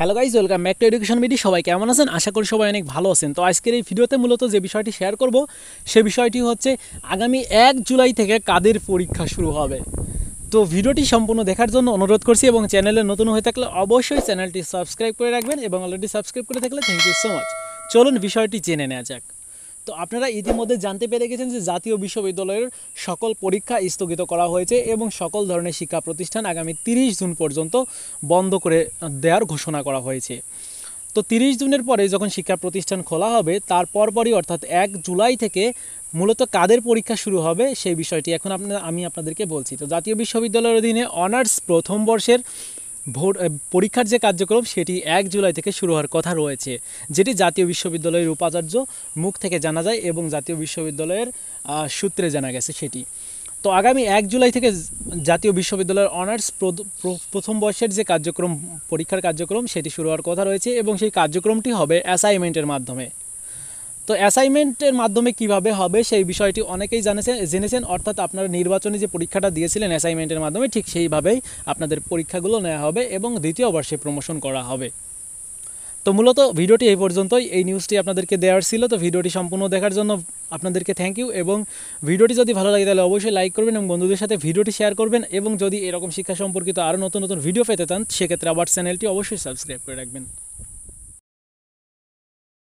hello guys welcome back to education মিডি সবাই কেমন আছেন আশা করি সবাই অনেক ভালো আছেন তো আজকের এই ভিডিওতে মূলত যে বিষয়টি শেয়ার করব সে বিষয়টি হচ্ছে আগামী এক জুলাই থেকে কাদের পরীক্ষা শুরু হবে তো ভিডিওটি সম্পূর্ণ দেখার জন্য অনুরোধ করছি এবং চ্যানেলে নতুন হয়ে থাকলে অবশ্যই চ্যানেলটি সাবস্ক্রাইব করে রাখবেন এবং অলরেডি সাবস্ক্রাইব করে থাকলে থ্যাংক ইউ সো মাচ চলুন বিষয়টি জেনে নেওয়া যাক তো আপনারা ইতিমধ্যে জানতে পেরে গেছেন যে জাতীয় বিশ্ববিদ্যালয়ের সকল পরীক্ষা স্থগিত করা হয়েছে এবং সকল ধরনের শিক্ষা প্রতিষ্ঠান আগামী তিরিশ জুন পর্যন্ত বন্ধ করে দেওয়ার ঘোষণা করা হয়েছে তো তিরিশ জুনের পরে যখন শিক্ষা প্রতিষ্ঠান খোলা হবে তার পরপরই অর্থাৎ এক জুলাই থেকে মূলত কাদের পরীক্ষা শুরু হবে সেই বিষয়টি এখন আপনার আমি আপনাদেরকে বলছি তো জাতীয় বিশ্ববিদ্যালয়ের অধীনে অনার্স প্রথম বর্ষের ভোট পরীক্ষার যে কার্যক্রম সেটি এক জুলাই থেকে শুরু হওয়ার কথা রয়েছে যেটি জাতীয় বিশ্ববিদ্যালয়ের উপাচার্য মুখ থেকে জানা যায় এবং জাতীয় বিশ্ববিদ্যালয়ের সূত্রে জানা গেছে সেটি তো আগামী এক জুলাই থেকে জাতীয় বিশ্ববিদ্যালয়ের অনার্স প্রথম বর্ষের যে কার্যক্রম পরীক্ষার কার্যক্রম সেটি শুরু হওয়ার কথা রয়েছে এবং সেই কার্যক্রমটি হবে অ্যাসাইনমেন্টের মাধ্যমে তো অ্যাসাইনমেন্টের মাধ্যমে কিভাবে হবে সেই বিষয়টি অনেকেই জানেছেন জেনেছেন অর্থাৎ আপনারা নির্বাচনী যে পরীক্ষাটা দিয়েছিলেন অ্যাসাইনমেন্টের মাধ্যমে ঠিক সেইভাবেই আপনাদের পরীক্ষাগুলো নেওয়া হবে এবং দ্বিতীয় বর্ষে প্রমোশন করা হবে তো মূলত ভিডিওটি এই পর্যন্তই এই নিউজটি আপনাদেরকে দেওয়ার ছিল তো ভিডিওটি সম্পূর্ণ দেখার জন্য আপনাদেরকে থ্যাংক ইউ এবং ভিডিওটি যদি ভালো লাগে তাহলে অবশ্যই লাইক করবেন এবং বন্ধুদের সাথে ভিডিওটি শেয়ার করবেন এবং যদি এরকম শিক্ষা সম্পর্কিত আরও নতুন নতুন ভিডিও পেতে চান সেক্ষেত্রে আবার চ্যানেলটি অবশ্যই সাবস্ক্রাইব করে রাখবেন